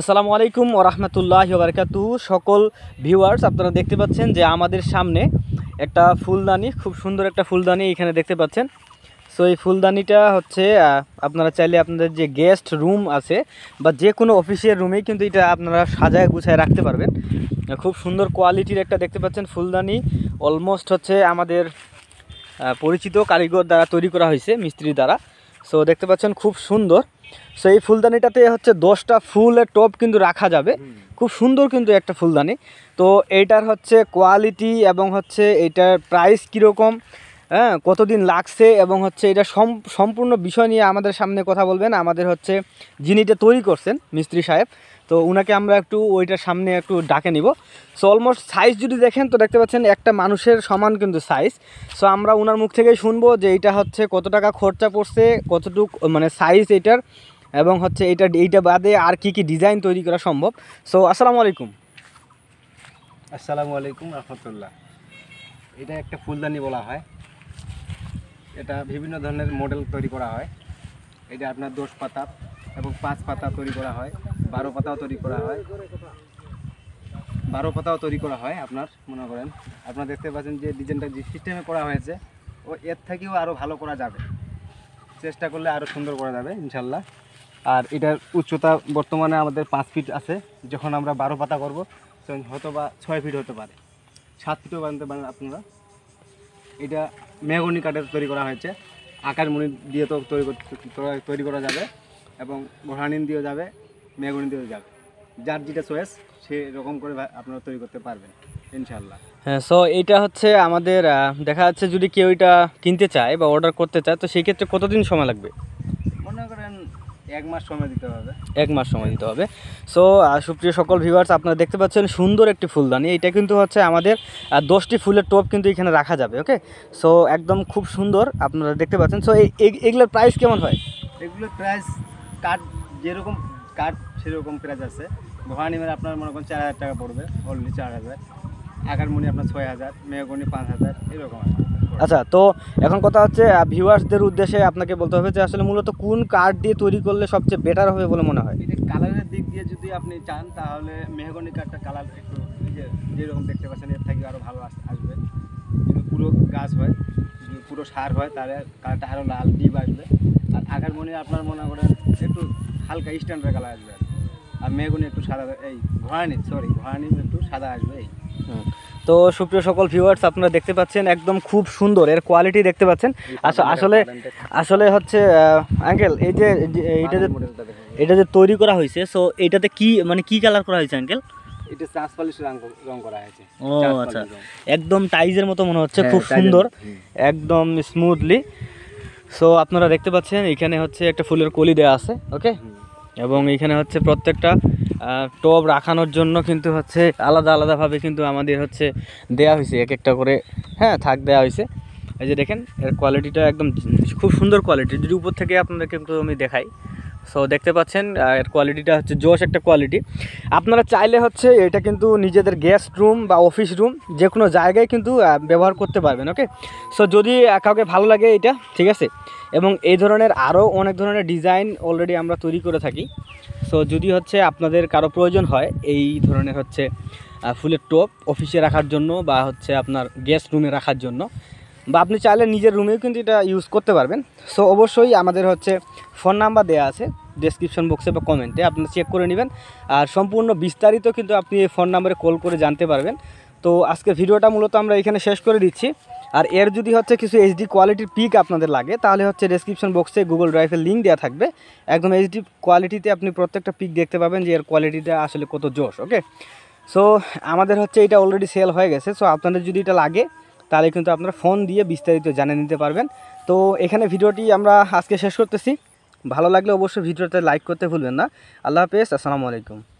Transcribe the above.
আসসালামু আলাইকুম ওরহমতুল্লাহ বারকাতু সকল ভিউয়ার্স আপনারা দেখতে পাচ্ছেন যে আমাদের সামনে একটা ফুলদানি খুব সুন্দর একটা ফুলদানি এখানে দেখতে পাচ্ছেন সো এই ফুলদানিটা হচ্ছে আপনারা চাইলে আপনাদের যে গেস্ট রুম আছে বা যে কোনো অফিসের রুমে কিন্তু এটা আপনারা সাজায় গুছায় রাখতে পারবেন খুব সুন্দর কোয়ালিটির একটা দেখতে পাচ্ছেন ফুলদানি অলমোস্ট হচ্ছে আমাদের পরিচিত কারিগর দ্বারা তৈরি করা হয়েছে মিস্ত্রি দ্বারা সো দেখতে পাচ্ছেন খুব সুন্দর সো এই ফুলদানিটাতে হচ্ছে দশটা ফুলের টপ কিন্তু রাখা যাবে খুব সুন্দর কিন্তু একটা ফুলদানি তো এইটার হচ্ছে কোয়ালিটি এবং হচ্ছে এইটার প্রাইস কীরকম হ্যাঁ কতদিন লাগছে এবং হচ্ছে এটা সম্পূর্ণ বিষয় নিয়ে আমাদের সামনে কথা বলবেন আমাদের হচ্ছে যিনি এটা তৈরি করছেন মিস্ত্রি সাহেব তো উনাকে আমরা একটু ওইটার সামনে একটু ডাকে নিব সো অলমোস্ট সাইজ যদি দেখেন তো দেখতে পাচ্ছেন একটা মানুষের সমান কিন্তু সাইজ সো আমরা ওনার মুখ থেকেই শুনবো যে এটা হচ্ছে কত টাকা খরচা পড়ছে কতটুক মানে সাইজ এটার এবং হচ্ছে এটা এইটা বাদে আর কি কি ডিজাইন তৈরি করা সম্ভব সো আসসালামু আলাইকুম আসসালামু আলাইকুম রহমতুল্লাহ এটা একটা ফুলদানি বলা হয় এটা বিভিন্ন ধরনের মডেল তৈরি করা হয় এটা আপনার দশ পাতা এবং পাঁচ পাতা তৈরি করা হয় বারো পাতাও তৈরি করা হয় বারো পাতাও তৈরি করা হয় আপনার মনে করেন আপনারা দেখতে পাচ্ছেন যে ডিজাইনটা যে সিস্টেমে করা হয়েছে ও এর থেকেও আরও ভালো করা যাবে চেষ্টা করলে আরও সুন্দর করা যাবে ইনশাল্লাহ আর এটার উচ্চতা বর্তমানে আমাদের পাঁচ ফিট আছে যখন আমরা বারো পাতা করবো তখন হয়তো বা ছয় ফিট হতে পারে সাত ফিটও বানাতে পারেন আপনারা এটা মেহগনি কাঠের তৈরি করা হয়েছে আকাশমণি দিয়ে তো তৈরি তৈরি করা যাবে এবং ঘোড়ানিন দিয়েও যাবে মেহগনি দিয়েও যাবে যার যেটা চয়েস সেরকম করে আপনারা তৈরি করতে পারবেন ইনশাল্লাহ হ্যাঁ সো এইটা হচ্ছে আমাদের দেখা যাচ্ছে যদি কেউ এটা কিনতে চায় বা অর্ডার করতে চায় তো সেক্ষেত্রে কতদিন সময় লাগবে এক মাস সময় দিতে হবে এক মাস সময় দিতে হবে সো সুপ্রিয় সকল ভিউয়ার্স আপনারা দেখতে পাচ্ছেন সুন্দর একটি ফুলদানি এটা কিন্তু হচ্ছে আমাদের দশটি ফুলের টোপ কিন্তু এখানে রাখা যাবে ওকে সো একদম খুব সুন্দর আপনারা দেখতে পাচ্ছেন সো এগুলোর প্রাইস কেমন হয় এগুলোর প্রাইস কাঠ যেরকম কাঠ সেরকম প্রাইস আছে ভাড়া মানে আপনার মনে করেন চার হাজার টাকা পড়বে অলরেডি চার হাজার আকারমণি আপনার ছয় হাজার মেহগণি পাঁচ হাজার এরকম আছে আচ্ছা তো এখন কথা হচ্ছে ভিউয়ার্সদের উদ্দেশ্যে আপনাকে বলতে হবে যে আসলে মূলত কোন কার্ড দিয়ে তৈরি করলে সবচেয়ে বেটার হবে বলে মনে হয় কালারের দিক দিয়ে যদি আপনি চান তাহলে মেহগনি কার্ডটা কালার একটু যেরকম দেখতে পাচ্ছেন এর থেকে আরও ভালো আসবে পুরো গাছ হয় পুরো সার হয় তাহলে কালারটা আরও লাল ডিপ আসবে আর আগার মনে আপনার মনে করেন একটু হালকা স্ট্যান্ডার্ড কালার আসবে আর মেহগুনি একটু সাদা এই ঘোড়ানি সরি ঘোড়ানি একটু সাদা আসবে এই তো সুপ্রিয় সকল ভিউয়ার্স আপনারা দেখতে পাচ্ছেন একদম খুব সুন্দর এর কোয়ালিটি দেখতে পাচ্ছেন আসলে আসলে হচ্ছে আঙ্কেল এই যে এটা যে এটা যে তৈরি করা হয়েছে সো এটাতে কি মানে কি কালার করা হয়েছে আঙ্কেল এটা চাঁচ রং করা হয়েছে ও আচ্ছা একদম টাইজের মতো মনে হচ্ছে হ্যাঁ, খুব সুন্দর একদম স্মুথলি সো আপনারা দেখতে পাচ্ছেন এখানে হচ্ছে একটা ফুলের কলি দেওয়া আছে ওকে এবং এখানে হচ্ছে প্রত্যেকটা টব রাখানোর জন্য কিন্তু হচ্ছে আলাদা আলাদাভাবে কিন্তু আমাদের হচ্ছে দেয়া হয়েছে এক একটা করে হ্যাঁ থাক দেওয়া হয়েছে এই যে দেখেন এর কোয়ালিটিটা একদম খুব সুন্দর কোয়ালিটি যদি উপর থেকে আপনাদেরকে একটু আমি দেখাই সো দেখতে পাচ্ছেন এর কোয়ালিটিটা হচ্ছে জোশ একটা কোয়ালিটি আপনারা চাইলে হচ্ছে এটা কিন্তু নিজেদের গেস্ট রুম বা অফিস রুম যে কোনো জায়গায় কিন্তু ব্যবহার করতে পারবেন ওকে সো যদি কাউকে ভালো লাগে এটা ঠিক আছে এবং এই ধরনের আরও অনেক ধরনের ডিজাইন অলরেডি আমরা তৈরি করে থাকি সো যদি হচ্ছে আপনাদের কারো প্রয়োজন হয় এই ধরনের হচ্ছে ফুলের টোপ অফিসে রাখার জন্য বা হচ্ছে আপনার গেস্ট রুমে রাখার জন্য বা আপনি চাইলে নিজের রুমেও কিন্তু এটা ইউজ করতে পারবেন সো অবশ্যই আমাদের হচ্ছে ফোন নাম্বার দেওয়া আছে ডেসক্রিপশন বক্সে বা কমেন্টে আপনি চেক করে নেবেন আর সম্পূর্ণ বিস্তারিত কিন্তু আপনি এই ফোন নাম্বারে কল করে জানতে পারবেন তো আজকের ভিডিওটা মূলত আমরা এখানে শেষ করে দিচ্ছি আর এর যদি হচ্ছে কিছু এইচডি কোয়ালিটির পিক আপনাদের লাগে তাহলে হচ্ছে ডেসক্রিপশন বক্সে গুগল ড্রাইভের লিঙ্ক দেওয়া থাকবে একদম এইচডি কোয়ালিটিতে আপনি প্রত্যেকটা পিক দেখতে পাবেন যে এর কোয়ালিটিটা আসলে কত জোশ ওকে সো আমাদের হচ্ছে এটা অলরেডি সেল হয়ে গেছে সো আপনাদের যদি এটা লাগে তাহলে কিন্তু আপনারা ফোন দিয়ে বিস্তারিত জানে নিতে পারবেন তো এখানে ভিডিওটি আমরা আজকে শেষ করতেছি ভালো লাগলে অবশ্যই ভিডিওতে লাইক করতে ভুলবেন না আল্লাহ হাফেজ আসসালামু আলাইকুম